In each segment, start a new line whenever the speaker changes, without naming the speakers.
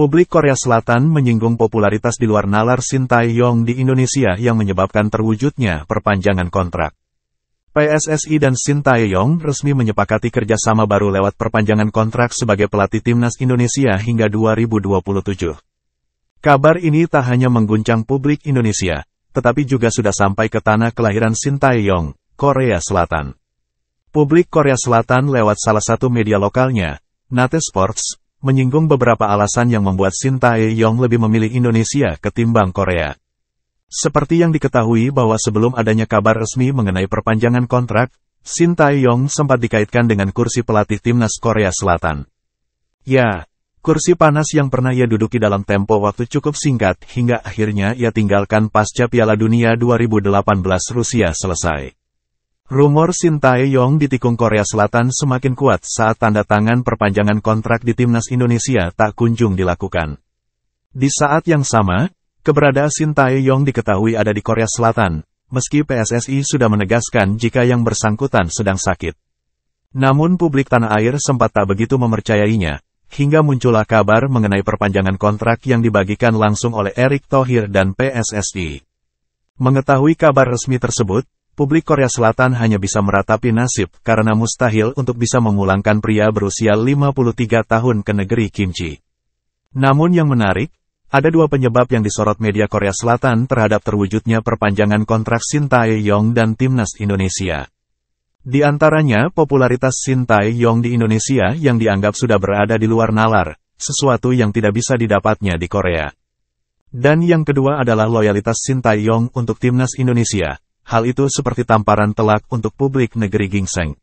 Publik Korea Selatan menyinggung popularitas di luar nalar Shin Tae-yong di Indonesia yang menyebabkan terwujudnya perpanjangan kontrak. PSSI dan Shin Tae-yong resmi menyepakati kerjasama baru lewat perpanjangan kontrak sebagai pelatih timnas Indonesia hingga 2027. Kabar ini tak hanya mengguncang publik Indonesia, tetapi juga sudah sampai ke tanah kelahiran Shin Tae-yong, Korea Selatan. Publik Korea Selatan lewat salah satu media lokalnya, Nate Sports, menyinggung beberapa alasan yang membuat Shin Tae-yong lebih memilih Indonesia ketimbang Korea. Seperti yang diketahui bahwa sebelum adanya kabar resmi mengenai perpanjangan kontrak, Shin Tae-yong sempat dikaitkan dengan kursi pelatih timnas Korea Selatan. Ya, kursi panas yang pernah ia duduki dalam tempo waktu cukup singkat hingga akhirnya ia tinggalkan pasca Piala Dunia 2018 Rusia selesai. Rumor Shin Tae-yong di tikung Korea Selatan semakin kuat saat tanda tangan perpanjangan kontrak di timnas Indonesia tak kunjung dilakukan. Di saat yang sama, keberadaan Shin Tae-yong diketahui ada di Korea Selatan, meski PSSI sudah menegaskan jika yang bersangkutan sedang sakit. Namun publik tanah air sempat tak begitu memercayainya, hingga muncullah kabar mengenai perpanjangan kontrak yang dibagikan langsung oleh Erick Thohir dan PSSI. Mengetahui kabar resmi tersebut, publik Korea Selatan hanya bisa meratapi nasib karena mustahil untuk bisa memulangkan pria berusia 53 tahun ke negeri kimchi. Namun yang menarik, ada dua penyebab yang disorot media Korea Selatan terhadap terwujudnya perpanjangan kontrak Shin Tae-yong dan timnas Indonesia. Di antaranya popularitas Shin Tae-yong di Indonesia yang dianggap sudah berada di luar nalar, sesuatu yang tidak bisa didapatnya di Korea. Dan yang kedua adalah loyalitas Shin Tae-yong untuk timnas Indonesia, hal itu seperti tamparan telak untuk publik negeri Gingseng.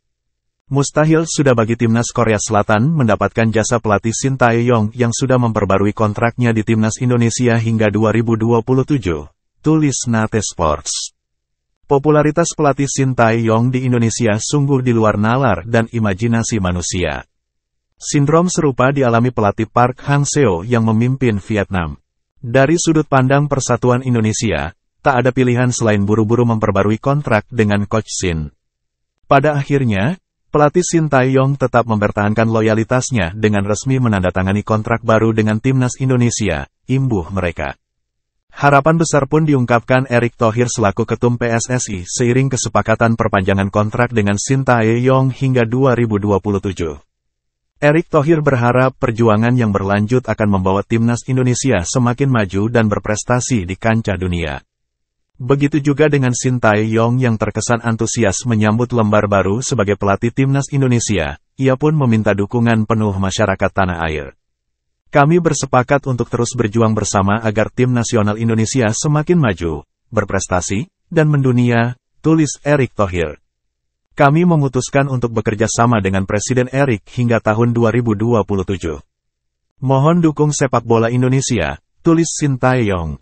Mustahil sudah bagi timnas Korea Selatan mendapatkan jasa pelatih Shin Tae-yong yang sudah memperbarui kontraknya di timnas Indonesia hingga 2027, tulis Nate Sports. Popularitas pelatih Shin Tae-yong di Indonesia sungguh di luar nalar dan imajinasi manusia. Sindrom serupa dialami pelatih Park Hang Seo yang memimpin Vietnam. Dari sudut pandang Persatuan Indonesia, tak ada pilihan selain buru-buru memperbarui kontrak dengan Coach Shin. Pada akhirnya, pelatih Shin Taeyong tetap mempertahankan loyalitasnya dengan resmi menandatangani kontrak baru dengan Timnas Indonesia, imbuh mereka. Harapan besar pun diungkapkan Erick Thohir selaku ketum PSSI seiring kesepakatan perpanjangan kontrak dengan Shin Taeyong hingga 2027. Erick Thohir berharap perjuangan yang berlanjut akan membawa timnas Indonesia semakin maju dan berprestasi di kancah dunia. Begitu juga dengan Shin yong yang terkesan antusias menyambut lembar baru sebagai pelatih timnas Indonesia, ia pun meminta dukungan penuh masyarakat tanah air. Kami bersepakat untuk terus berjuang bersama agar tim nasional Indonesia semakin maju, berprestasi, dan mendunia, tulis Erick Thohir. Kami memutuskan untuk bekerja sama dengan Presiden Erick hingga tahun 2027. Mohon dukung sepak bola Indonesia, tulis Shin yong